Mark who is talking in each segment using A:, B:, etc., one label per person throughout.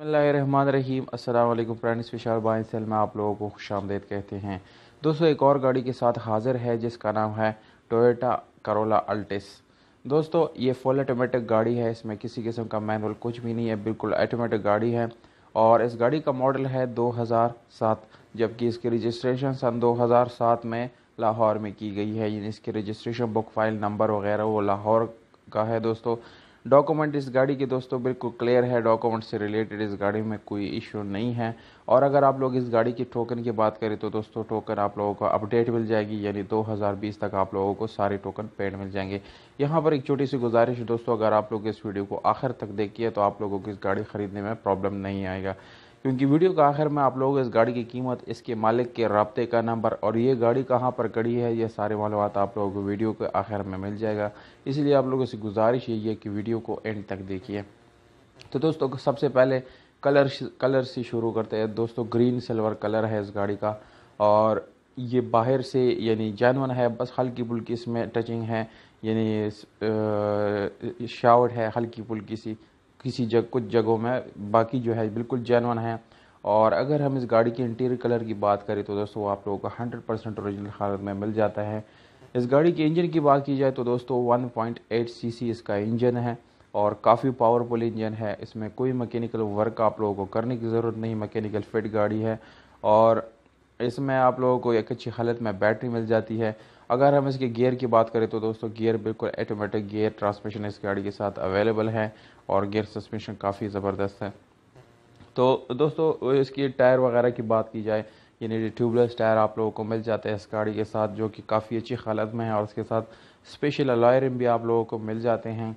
A: रहीम अस्सलाम फ्रेंड्स विशाल बाइन सेल में आप लोगों को खुश आमदेद कहते हैं दोस्तों एक और गाड़ी के साथ हाज़िर है जिसका नाम है टोयोटा करोला अल्टिस दोस्तों ये फुल ऑटोमेटिक गाड़ी है इसमें किसी किस्म का मैनुअल कुछ भी नहीं है बिल्कुल ऑटोमेटिक गाड़ी है और इस गाड़ी का मॉडल है दो जबकि इसकी रजिस्ट्रेशन सन दो में लाहौर में की गई है यानी इसकी रजिस्ट्रेशन बुक फाइल नंबर वगैरह वो लाहौर का है दोस्तों डॉक्यूमेंट इस गाड़ी के दोस्तों बिल्कुल क्लियर है डॉक्यूमेंट से रिलेटेड इस गाड़ी में कोई इशू नहीं है और अगर आप लोग इस गाड़ी की टोकन की बात करें तो दोस्तों टोकन आप लोगों को अपडेट मिल जाएगी यानी 2020 तक आप लोगों को सारे टोकन पेड मिल जाएंगे यहाँ पर एक छोटी सी गुजारिश दोस्तों अगर आप लोग इस वीडियो को आखिर तक देखिए तो आप लोगों को इस गाड़ी ख़रीदने में प्रॉब्लम नहीं आएगा क्योंकि वीडियो का आखिर में आप लोग इस गाड़ी की कीमत इसके मालिक के रबते का नंबर और ये गाड़ी कहाँ पर कड़ी है ये सारे मालूम आप लोगों को वीडियो के आखिर में मिल जाएगा इसलिए आप लोगों से गुजारिश यही है कि वीडियो को एंड तक देखिए तो दोस्तों सबसे पहले कलर कलर से शुरू करते हैं दोस्तों ग्रीन सिल्वर कलर है इस गाड़ी का और ये बाहर से यानी जानवर है बस हल्की पुल्की इसमें टचिंग है यानी शावट है हल्की पुल्की सी किसी जग कुछ जगहों में बाकी जो है बिल्कुल जैनवन है और अगर हम इस गाड़ी के इंटीरियर कलर की बात करें तो दोस्तों आप लोगों को हंड्रेड परसेंट औरिजिनल हालत में मिल जाता है इस गाड़ी के इंजन की बात की जाए तो दोस्तों 1.8 सी इसका इंजन है और काफ़ी पावरफुल इंजन है इसमें कोई मैकेनिकल वर्क आप लोगों को करने की ज़रूरत नहीं मकैनिकल फिट गाड़ी है और इसमें आप लोगों को एक अच्छी हालत में बैटरी मिल जाती है अगर हम इसके गियर की बात करें तो दोस्तों गियर बिल्कुल ऑटोमेटिक गियर ट्रांसमिशन इस गाड़ी के साथ अवेलेबल है और गियर सस्पेंशन काफ़ी ज़बरदस्त है तो दोस्तों इसकी टायर वगैरह की बात की जाए यानी ट्यूबलेस टायर आप लोगों को मिल जाते हैं इस गाड़ी के साथ जो कि काफ़ी अच्छी हालत में है और उसके साथ स्पेशल अलॉय भी आप लोगों को मिल जाते हैं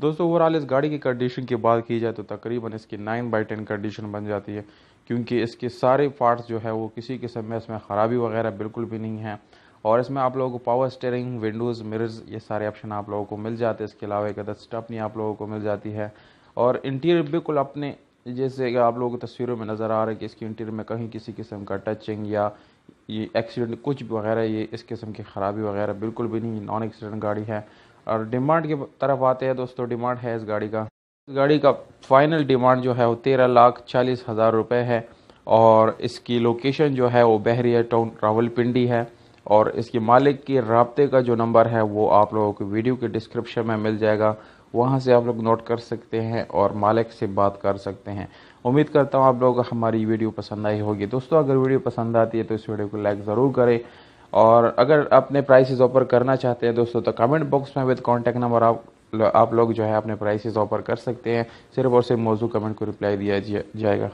A: दोस्तों ओवरऑल इस गाड़ी की कंडीशन की बात की जाए तो तकरीबन इसकी नाइन बाई टेन कंडीशन बन जाती है क्योंकि इसके सारे पार्ट्स जो है वो किसी किस्म में इसमें ख़राबी वगैरह बिल्कुल भी नहीं है और इसमें आप लोगों को पावर स्टेयरिंग विंडोज़ मिरर्स ये सारे ऑप्शन आप लोगों को मिल जाते हैं इसके अलावा एक अदर स्टपनी आप लोगों को मिल जाती है और इंटीरियर बिल्कुल अपने जैसे कि आप लोगों को तस्वीरों में नज़र आ रहा है कि इसके इंटीरियर में कहीं किसी किस्म का टचिंग या ये एक्सीडेंट कुछ वगैरह ये इस किस्म की ख़राबी वगैरह बिल्कुल भी नहीं नॉन एक्सीडेंट गाड़ी है और डिमांड की तरफ आते हैं दोस्तों डिमांड है इस गाड़ी का गाड़ी का फाइनल डिमांड जो है वो तेरह लाख चालीस हज़ार रुपये है और इसकी लोकेशन जो है वो बहरिया टाउन रावलपिंडी है और इसके मालिक के रबते का जो नंबर है वो आप लोगों को वीडियो के डिस्क्रिप्शन में मिल जाएगा वहाँ से आप लोग नोट कर सकते हैं और मालिक से बात कर सकते हैं उम्मीद करता हूँ आप लोगों को हमारी वीडियो पसंद आई होगी दोस्तों अगर वीडियो पसंद आती है तो इस वीडियो को लाइक ज़रूर करें और अगर अपने प्राइसेस ऑफर करना चाहते हैं दोस्तों तो कमेंट बॉक्स में विद कॉन्टैक्ट नंबर आप आप लोग जो है अपने प्राइसेस ऑफर कर सकते हैं सिर्फ और सिर्फ मौजू कमेंट को रिप्लाई दिया जाएगा